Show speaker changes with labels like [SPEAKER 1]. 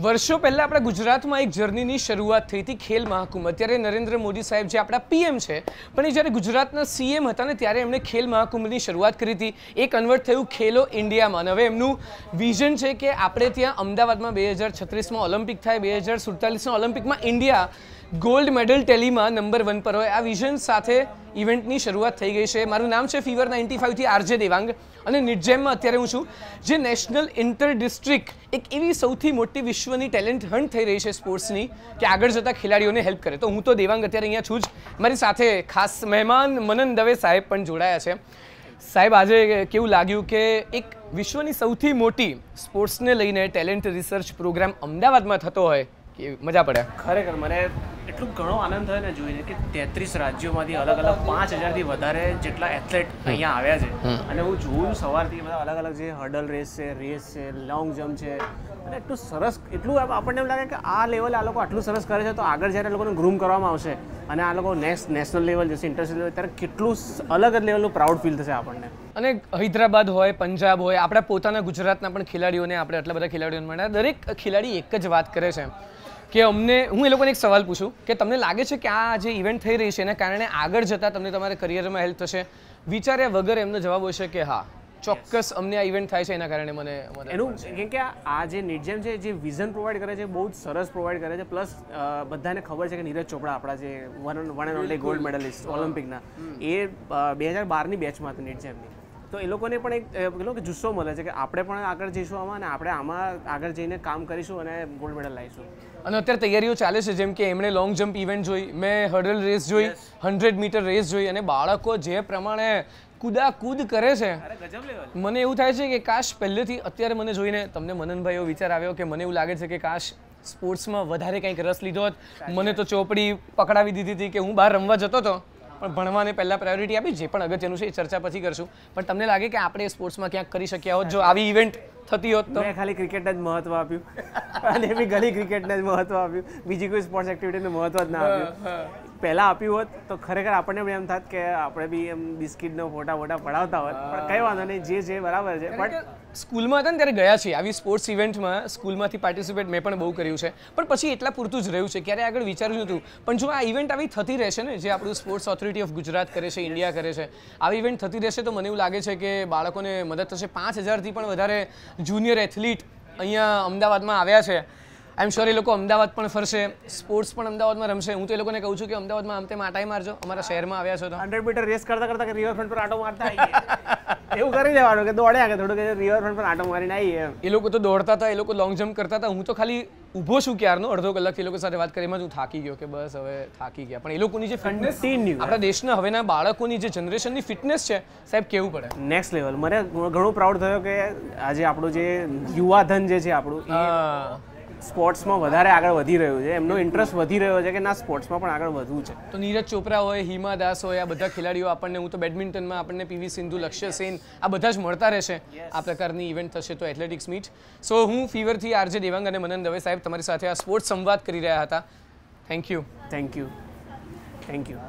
[SPEAKER 1] વર્ષો પહેલાં આપણા ગુજરાતમાં એક જર્નીની શરૂઆત થઈ હતી ખેલ મહાકુંભ અત્યારે નરેન્દ્ર મોદી સાહેબ જે આપણા પીએમ છે પણ એ જ્યારે ગુજરાતના સીએમ હતા ને ત્યારે એમણે ખેલ મહાકુંભની શરૂઆત કરી હતી એ કન્વર્ટ થયું ખેલો ઇન્ડિયામાં અને હવે એમનું વિઝન છે કે આપણે ત્યાં અમદાવાદમાં બે હજાર છત્રીસમાં ઓલિમ્પિક થાય બે હજાર સુડતાલીસમાં ઓલિમ્પિકમાં ઇન્ડિયા ગોલ્ડ મેડલ ટેલીમાં નંબર વન પર હોય આ વિઝન સાથે ઇવેન્ટની શરૂઆત થઈ ગઈ છે મારું નામ છે ફીવર નાઇન્ટી ફાઇવથી આરજે દેવાંગ અને નિટજેમમાં અત્યારે હું છું જે નેશનલ ઇન્ટર ડિસ્ટ્રિક્ટ એક એવી સૌથી મોટી વિશ્વની ટેલેન્ટ હન્ટ થઈ રહી છે સ્પોર્ટ્સની કે આગળ જતા ખેલાડીઓને હેલ્પ કરે તો હું તો દેવાંગ અત્યારે અહીંયા છું જ મારી સાથે ખાસ મહેમાન મનન દવે સાહેબ પણ જોડાયા છે સાહેબ આજે કેવું લાગ્યું કે એક વિશ્વની સૌથી મોટી સ્પોર્ટ્સને લઈને ટેલેન્ટ રિસર્ચ પ્રોગ્રામ અમદાવાદમાં થતો હોય કે મજા પડે
[SPEAKER 2] ખરેખર મને એટલો ઘણો આનંદ થયો ને જોઈને કે તેત્રીસ રાજ્યોમાંથી અલગ અલગ પાંચ હજારથી વધારે જેટલા એથ્લેટ અહીંયા આવ્યા છે અને હું જોઉં સવારથી બધા અલગ અલગ જે હર્ડલ રેસ છે રેસ છે લોંગ જમ્પ છે અને એટલું સરસ એટલું આપણને એમ લાગે કે આ લેવલે આ લોકો આટલું સરસ કરે છે તો આગળ જ્યારે લોકોને ગ્રૂમ કરવામાં આવશે અને આ લોકો નેક્સ્ટ નેશનલ લેવલ જશે ઇન્ટરનેશનલ લેવલ ત્યારે કેટલું અલગ જ લેવલનું પ્રાઉડ ફીલ થશે આપણને
[SPEAKER 1] અને હૈદરાબાદ હોય પંજાબ હોય આપણા પોતાના ગુજરાતના પણ ખેલાડીઓને આપણે આટલા બધા ખેલાડીઓને મળ્યા દરેક ખેલાડી એક જ વાત કરે છે કે અમને હું એ લોકોને એક સવાલ પૂછું કે તમને લાગે છે કે આ જે ઇવેન્ટ થઈ રહી છે એના કારણે આગળ જતાં તમને તમારા કરિયરમાં હેલ્પ થશે વિચાર્યા વગર એમનો જવાબ હશે
[SPEAKER 2] કે હા ચોક્કસ અમને આ ઇવેન્ટ થાય છે એના કારણે મને એનું કેમ કે આ જે નિર્જેમ છે જે વિઝન પ્રોવાઈડ કરે છે બહુ જ સરસ પ્રોવાઈડ કરે છે પ્લસ બધાને ખબર છે કે નીરજ ચોપડા આપણા જે one one and only gold medalist ઓલિમ્પિકના એ બે હજાર બારની બેચમાં હતી નિર્જેમની તો એ લોકોને પણ એક પેલો કે જુસ્સો મળે છે કે આપણે પણ આગળ જઈશું આમાં અને આપણે આમાં આગળ જઈને કામ કરીશું અને ગોલ્ડ મેડલ લાવીશું
[SPEAKER 1] અને અત્યારે તૈયારીઓ ચાલે છે જેમ કે એમણે લોંગ જમ્પ ઇવેન્ટ જોઈ મેં હર્ડલ રેસ જોઈ હંડ્રેડ મીટર રેસ જોઈ અને બાળકો જે પ્રમાણે કુદા કુદ કરે છે મને એવું થાય છે કે કાશ પહેલેથી અત્યારે મને જોઈને તમને મનનભાઈ એવો વિચાર આવ્યો કે મને એવું લાગે છે કે કાશ સ્પોર્ટ્સમાં વધારે કંઈક રસ લીધો હોત મને તો ચોપડી પકડાવી દીધી હતી કે હું બહાર રમવા જતો હતો પણ ભણવાને પહેલાં પ્રાયોરિટી આપી જે પણ અગત્યનું છે એ ચર્ચા પછી કરશું પણ તમને લાગે કે આપણે સ્પોર્ટ્સમાં ક્યાંક કરી શક્યા
[SPEAKER 2] હોત જો આવી ઇવેન્ટ થતી હોત તો મેં ખાલી ક્રિકેટને જ મહત્વ આપ્યું અને બી ગલી ક્રિકેટને જ મહત્વ આપ્યું બીજી કોઈ સ્પોર્ટ્સ એક્ટિવિટીને મહત્વ જ ના આપ્યું પહેલાં આપ્યું હોત તો ખરેખર આપણને પણ એમ થાત કે આપણે બી એમ બિસ્કિટનો ફોટા ફોટા પડાવતા હોત પણ કંઈ વાંધો નહીં જે જે બરાબર છે બટ
[SPEAKER 1] સ્કૂલમાં હતા ને ત્યારે ગયા છીએ આવી સ્પોર્ટ્સ ઇવેન્ટમાં સ્કૂલમાંથી પાર્ટિસિપેટ મેં પણ બહુ કર્યું છે પણ પછી એટલા પૂરતું જ રહ્યું છે ક્યારે આગળ વિચાર્યું નહોતું પણ જો આ ઇવેન્ટ આવી થતી રહેશે ને જે આપણું સ્પોર્ટ્સ ઓથોરિટી ઓફ ગુજરાત કરે છે ઇન્ડિયા કરે છે આવી ઇવેન્ટ થતી રહેશે તો મને એવું લાગે છે કે બાળકોને મદદ થશે પાંચ હજારથી પણ વધારે જુનિયર એથ્લીટ અહીંયા અમદાવાદમાં આવ્યા છે આઈમ એમ શ્યોર એ લોકો અમદાવાદ પણ ફરશે સ્પોર્ટ્સ પણ અમદાવાદમાં રમશે હું તો એ લોકોને કહું છું કે અમદાવાદમાં આમ તેમ આટાઈ મારજો અમારા શહેરમાં આવ્યા છો તો હંડ્રેડ મીટર રેસ કરતા કરતા કે રિવરફ્રન્ટ પર આટો મારતા
[SPEAKER 2] એવું કરી લેવાનું કે દોડ્યા કે થોડું કે રિવરફ્રન્ટ પર આટો મારીને આવીએ એ લોકો તો દોડતા હતા એ લોકો લોંગ જમ્પ કરતા
[SPEAKER 1] હતા હું તો ખાલી ઊભો છું ક્યારનો અડધો કલાક એ લોકો સાથે વાત કરીમાં હું થાકી ગયો કે બસ હવે થાકી ગયા પણ એ લોકોની જે ફિટનેસ આપણા દેશના હવેના બાળકોની જે જનરેશનની ફિટનેસ છે સાહેબ કેવું પડે
[SPEAKER 2] નેક્સ્ટ લેવલ મને ઘણો પ્રાઉડ થયો કે આજે આપણું જે યુવાધન જે છે આપણું સ્પોર્ટ્સમાં વધારે આગળ વધી રહ્યું છે એમનો ઇન્ટરેસ્ટ વધી રહ્યો છે કે ના સ્પોર્ટ્સમાં પણ આગળ વધવું છે
[SPEAKER 1] તો નીરજ ચોપરા હોય હિમા દાસ હોય આ બધા ખેલાડીઓ આપણને હું તો બેડમિન્ટનમાં આપણને પીવી સિંધુ લક્ષ્ય સેન આ બધા જ મળતા રહેશે આ પ્રકારની ઇવેન્ટ થશે તો એથ્લેટિક્સ મીટ સો હું ફીવરથી આરજે દેવાંગ અને મનન દવે સાહેબ તમારી સાથે આ સ્પોર્ટ્સ સંવાદ કરી રહ્યા હતા thank you thank you thank you